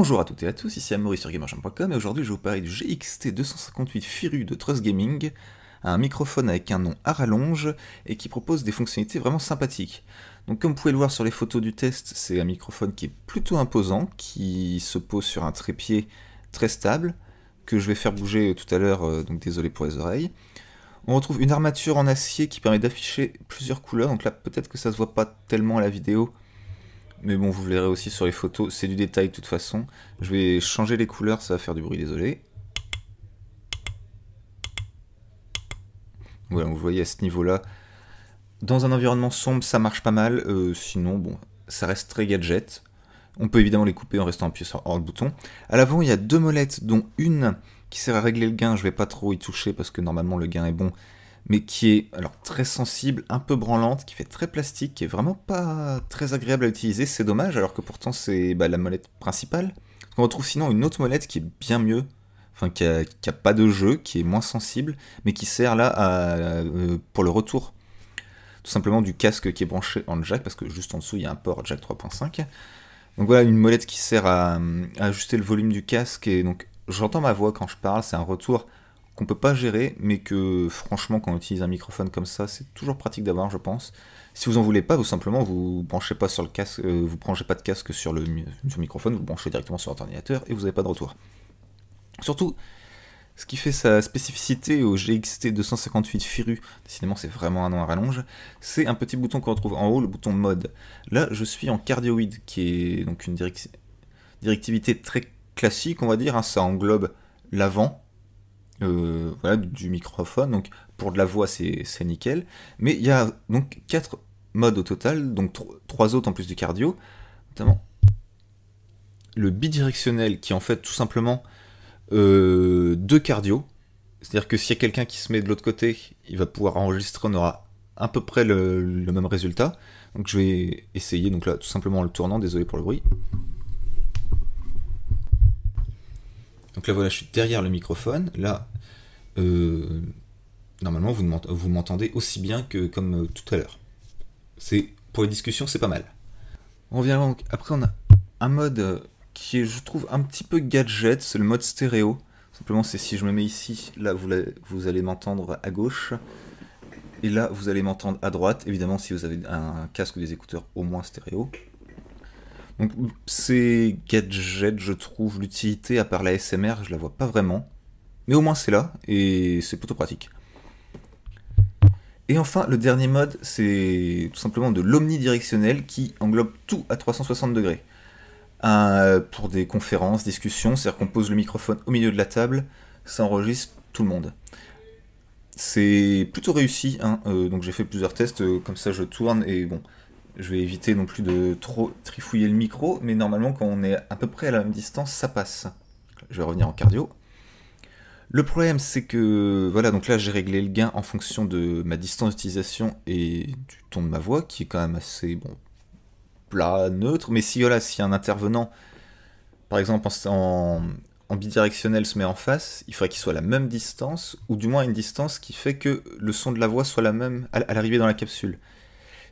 Bonjour à toutes et à tous, ici à sur GamerChamp.com et aujourd'hui je vous parler du GXT258 Firu de Trust Gaming, un microphone avec un nom à rallonge et qui propose des fonctionnalités vraiment sympathiques. Donc comme vous pouvez le voir sur les photos du test, c'est un microphone qui est plutôt imposant, qui se pose sur un trépied très stable, que je vais faire bouger tout à l'heure, euh, donc désolé pour les oreilles. On retrouve une armature en acier qui permet d'afficher plusieurs couleurs, donc là peut-être que ça se voit pas tellement à la vidéo, mais bon, vous verrez aussi sur les photos, c'est du détail de toute façon. Je vais changer les couleurs, ça va faire du bruit, désolé. Voilà, vous voyez à ce niveau-là, dans un environnement sombre, ça marche pas mal, euh, sinon, bon, ça reste très gadget. On peut évidemment les couper en restant appuyé sur hors le bouton. À l'avant, il y a deux molettes, dont une qui sert à régler le gain, je vais pas trop y toucher parce que normalement le gain est bon, mais qui est alors très sensible, un peu branlante, qui fait très plastique, qui est vraiment pas très agréable à utiliser, c'est dommage, alors que pourtant c'est bah, la molette principale. On retrouve sinon une autre molette qui est bien mieux, enfin qui a, pas de jeu, qui est moins sensible, mais qui sert là euh, pour le retour. Tout simplement du casque qui est branché en jack, parce que juste en dessous il y a un port jack 3.5. Donc voilà, une molette qui sert hum, à ajuster le volume du casque, et donc j'entends ma voix quand je parle, c'est un retour qu'on peut pas gérer, mais que franchement, quand on utilise un microphone comme ça, c'est toujours pratique d'avoir, je pense. Si vous en voulez pas, vous simplement vous branchez pas sur le casque, euh, vous branchez pas de casque sur le, microphone, vous branchez directement sur l'ordinateur et vous n'avez pas de retour. Surtout, ce qui fait sa spécificité au GXT 258 Firu, décidément c'est vraiment un nom à rallonge, c'est un petit bouton qu'on retrouve en haut, le bouton mode. Là, je suis en cardioïde, qui est donc une directivité très classique, on va dire, hein, ça englobe l'avant, euh, voilà, du microphone. Donc pour de la voix, c'est nickel. Mais il y a donc quatre modes au total, donc trois autres en plus du cardio, notamment le bidirectionnel qui en fait tout simplement euh, deux cardio. C'est-à-dire que s'il y a quelqu'un qui se met de l'autre côté, il va pouvoir enregistrer, on aura à peu près le, le même résultat. Donc je vais essayer, donc là tout simplement en le tournant, désolé pour le bruit. Donc là, voilà, je suis derrière le microphone. Là, euh, normalement, vous m'entendez aussi bien que comme euh, tout à l'heure. C'est Pour les discussions, c'est pas mal. On vient donc. Après, on a un mode euh, qui est, je trouve, un petit peu gadget. C'est le mode stéréo. Simplement, c'est si je me mets ici, là, vous, vous allez m'entendre à gauche. Et là, vous allez m'entendre à droite. Évidemment, si vous avez un casque ou des écouteurs au moins stéréo. Donc ces gadgets, je trouve l'utilité, à part la SMR, je la vois pas vraiment. Mais au moins c'est là, et c'est plutôt pratique. Et enfin, le dernier mode, c'est tout simplement de l'omnidirectionnel qui englobe tout à 360 degrés. Euh, pour des conférences, discussions, c'est-à-dire qu'on pose le microphone au milieu de la table, ça enregistre tout le monde. C'est plutôt réussi, hein, euh, donc j'ai fait plusieurs tests, euh, comme ça je tourne, et bon, je vais éviter non plus de trop trifouiller le micro, mais normalement quand on est à peu près à la même distance, ça passe. Je vais revenir en cardio. Le problème c'est que voilà, donc là j'ai réglé le gain en fonction de ma distance d'utilisation et du ton de ma voix qui est quand même assez bon plat, neutre, mais si voilà, si un intervenant par exemple en, bidirectionnel se met en face, il faudrait qu'il soit à la même distance, ou du moins à une distance qui fait que le son de la voix soit la même à l'arrivée dans la capsule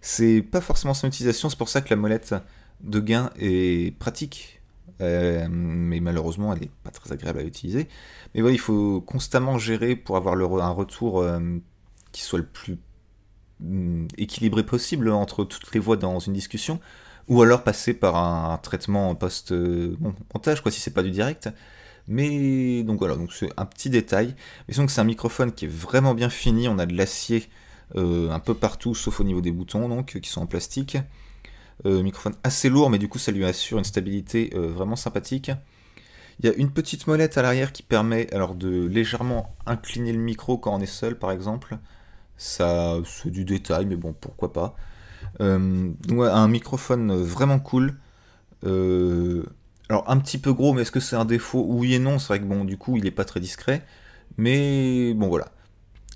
c'est pas forcément son utilisation, c'est pour ça que la molette de gain est pratique. Euh, mais malheureusement, elle n'est pas très agréable à utiliser. Mais voilà, il faut constamment gérer pour avoir un retour euh, qui soit le plus mm, équilibré possible entre toutes les voix dans une discussion, ou alors passer par un, traitement post-montage, euh, quoi, si c'est pas du direct. Mais donc voilà, donc c'est un petit détail. Mais que c'est un microphone qui est vraiment bien fini, on a de l'acier euh, un peu partout, sauf au niveau des boutons, donc, qui sont en plastique. Euh, microphone assez lourd, mais du coup, ça lui assure une stabilité euh, vraiment sympathique. Il y a une petite molette à l'arrière qui permet alors de légèrement incliner le micro quand on est seul, par exemple. Ça, c'est du détail, mais bon, pourquoi pas. un microphone vraiment cool. alors, un petit peu gros, mais est-ce que c'est un défaut Oui et non. C'est vrai que bon, du coup, il n'est pas très discret. Mais bon, voilà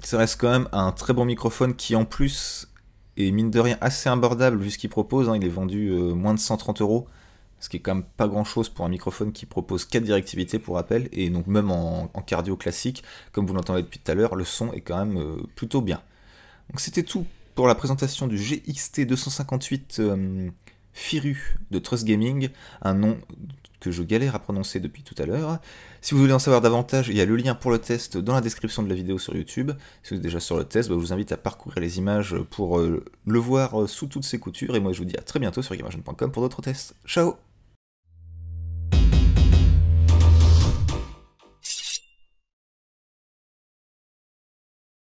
ça reste quand même un très bon microphone qui en plus est mine de rien assez abordable vu ce qu'il propose. Hein. il est vendu euh, moins de 130 euros, ce qui est quand même pas grand chose pour un microphone qui propose 4 directivités pour rappel. Et donc même en, cardio classique, comme vous l'entendez depuis tout à l'heure, le son est quand même euh, plutôt bien. Donc c'était tout pour la présentation du GXT 258 euh, Firu de Trust Gaming, un nom que je galère à prononcer depuis tout à l'heure. Si vous voulez en savoir davantage, il y a le lien pour le test dans la description de la vidéo sur YouTube. Si vous êtes déjà sur le test, bah, je vous invite à parcourir les images pour euh, le voir euh, sous toutes ses coutures. Et moi, je vous dis à très bientôt sur GamerGen.com pour d'autres tests. Ciao